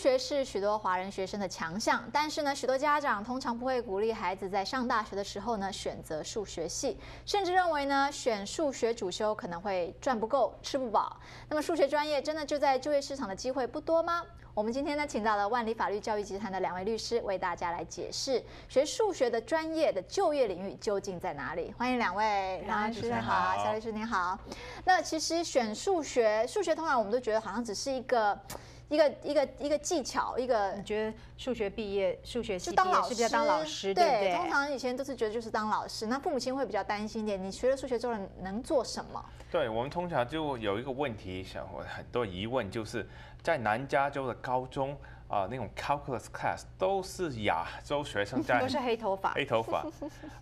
学是许多华人学生的强项，但是呢，许多家长通常不会鼓励孩子在上大学的时候呢选择数学系，甚至认为呢选数学主修可能会赚不够、吃不饱。那么数学专业真的就在就业市场的机会不多吗？我们今天呢请到了万里法律教育集团的两位律师为大家来解释学数学的专业的就业领域究竟在哪里。欢迎两位律师，好，肖律师您好。那其实选数学，数学通常我们都觉得好像只是一个。一个一个一个技巧，一个你觉得数学毕业，数学系毕老是不是当老师？对，通常以前都是觉得就是当老师，那父母亲会比较担心一点，你学了数学之后能做什么？对我们通常就有一个问题，想很多疑问，就是在南加州的高中啊，那种 calculus class 都是亚洲学生在，都是黑头发，黑头发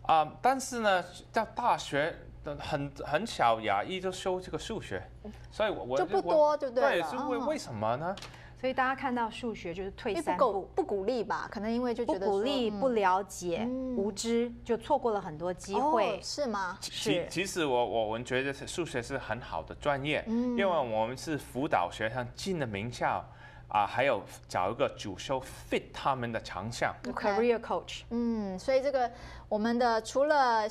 啊，但是呢，在大学。很很小，牙医就修这个数学，所以我我就不多，对不对？对，是为为什么呢？所以大家看到数学就是退三，不不鼓励吧？可能因为就觉不鼓励，不了解，无知，就错过了很多机会，是吗？其其实我我们觉得是数学是很好的专业，因为我们是辅导学生进了名校啊，还有找一个主修 fit 他们的长项，career coach。嗯，所以这个我们的除了。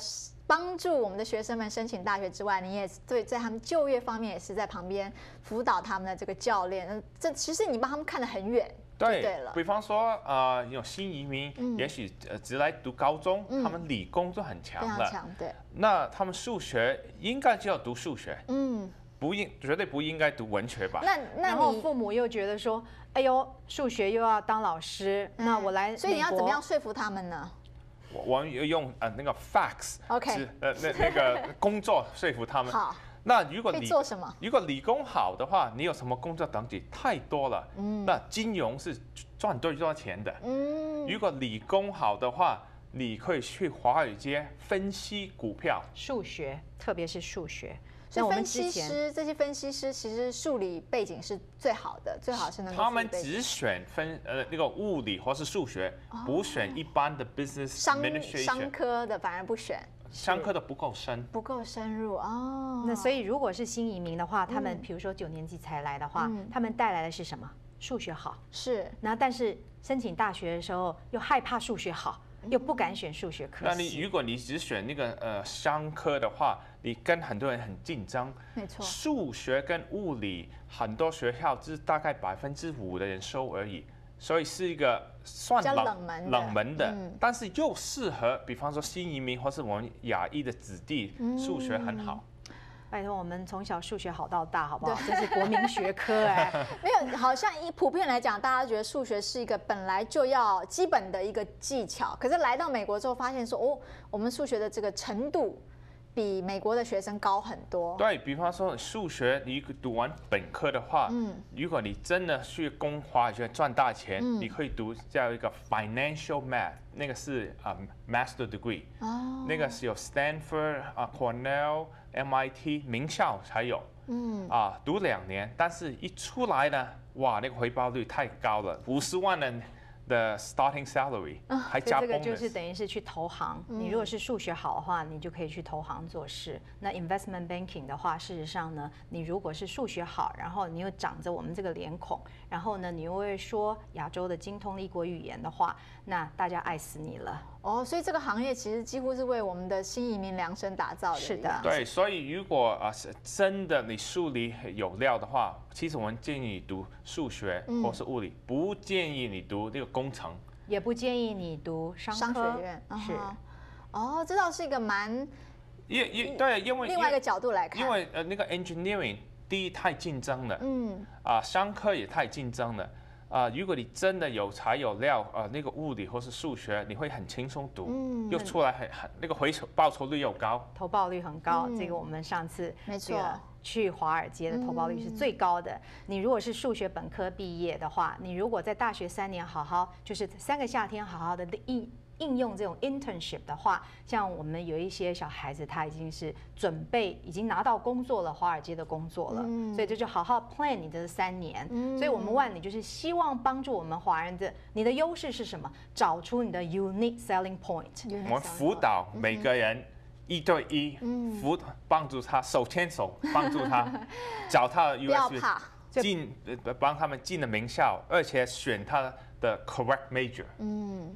帮助我们的学生们申请大学之外，你也对在他们就业方面也是在旁边辅导他们的这个教练。这其实你帮他们看得很远。对，比方说，呃，有新移民，也许只来读高中，他们理工就很强了。强，对。那他们数学应该就要读数学，嗯，不应绝对不应该读文学吧？那那父母又觉得说，哎呦，数学又要当老师，那我来。所以你要怎么样说服他们呢？我用用呃那个 facts，OK，是呃那那个工作说服他们。好。那如果你做什么？如果理工好的话，你有什么工作等级太多了？嗯。那金融是赚最多钱的。嗯。如果理工好的话，你可以去华尔街分析股票，数学，特别是数学。所以分析师这些分析师其实数理背景是最好的，最好是能。他们只选分呃那个物理或是数学，不选一般的 business 商商科的反而不选，商科的不够深，不够深入哦。那所以如果是新移民的话，他们比如说九年级才来的话，他们带来的是什么？数学好是，那但是申请大学的时候又害怕数学好。又不敢选数学科。那你如果你只选那个呃商科的话，你跟很多人很竞争。没错。数学跟物理很多学校是大概百分之五的人收而已，所以是一个算冷冷门的，但是又适合，比方说新移民或是我们亚裔的子弟，数学很好。拜托，我们从小数学好到大，好不好？这是国民学科 哎，没有，好像一普遍来讲，大家觉得数学是一个本来就要基本的一个技巧，可是来到美国之后，发现说哦，我们数学的这个程度。比美国的学生高很多。对比方说数学，你读完本科的话，嗯，如果你真的去攻华学赚大钱，你可以读叫一个 financial math，那个是啊 master degree，哦，那个是有 Stanford、啊 Cornell、MIT 名校才有，嗯，啊读两年，但是一出来呢，哇，那个回报率太高了，五十万人。the starting salary，还加工这个就是等于是去投行。你如果是数学好的话，你就可以去投行做事。那 investment banking 的话，事实上呢，你如果是数学好，然后你又长着我们这个脸孔，然后呢，你又会说亚洲的精通一国语言的话，那大家爱死你了。哦，所以这个行业其实几乎是为我们的新移民量身打造的。是的，对，所以如果啊是真的你数理有料的话，其实我们建议读数学或是物理，不建议你读这个工程，也不建议你读商商学院。是，哦，这倒是一个蛮，因因对，因为另外一个角度来看，因为呃那个 engineering 第一太竞争了，嗯，啊商科也太竞争了。啊，如果你真的有材有料，呃，那个物理或是数学，你会很轻松读，又出来很很那个回酬报酬率又高，投报率很高。这个我们上次没错去华尔街的投报率是最高的。你如果是数学本科毕业的话，你如果在大学三年好好，就是三个夏天好好的一应用这种 internship 的话，像我们有一些小孩子，他已经是准备已经拿到工作了，华尔街的工作了。嗯，所以这就好好 plan 你的三年。嗯，所以我们万里就是希望帮助我们华人的，你的优势是什么？找出你的 unique selling point。我们辅导每个人一对一，辅帮助他手牵手帮助他，找他的 u s 进帮他们进了名校，而且选他的 correct major。嗯。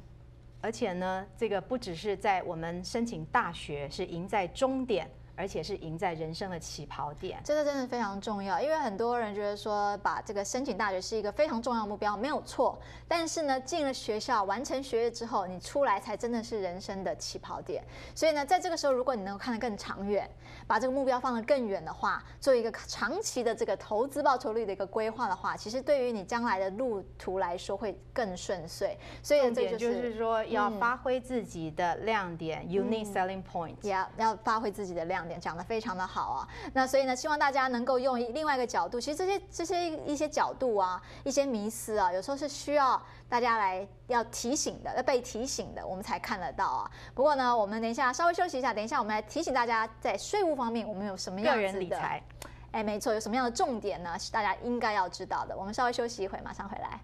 而且呢，这个不只是在我们申请大学是赢在终点。而且是赢在人生的起跑点，这个真的非常重要。因为很多人觉得说，把这个申请大学是一个非常重要的目标，没有错。但是呢，进了学校，完成学业之后，你出来才真的是人生的起跑点。所以呢，在这个时候，如果你能够看得更长远，把这个目标放得更远的话，做一个长期的这个投资报酬率的一个规划的话，其实对于你将来的路途来说会更顺遂。所以这就是说，要发挥自己的亮点 （unique selling point）。要要发挥自己的亮。讲的非常的好啊，那所以呢，希望大家能够用另外一个角度，其实这些这些一些角度啊，一些迷思啊，有时候是需要大家来要提醒的，要被提醒的，我们才看得到啊。不过呢，我们等一下稍微休息一下，等一下我们来提醒大家，在税务方面我们有什么样的个人理财？哎，没错，有什么样的重点呢？是大家应该要知道的。我们稍微休息一会，马上回来。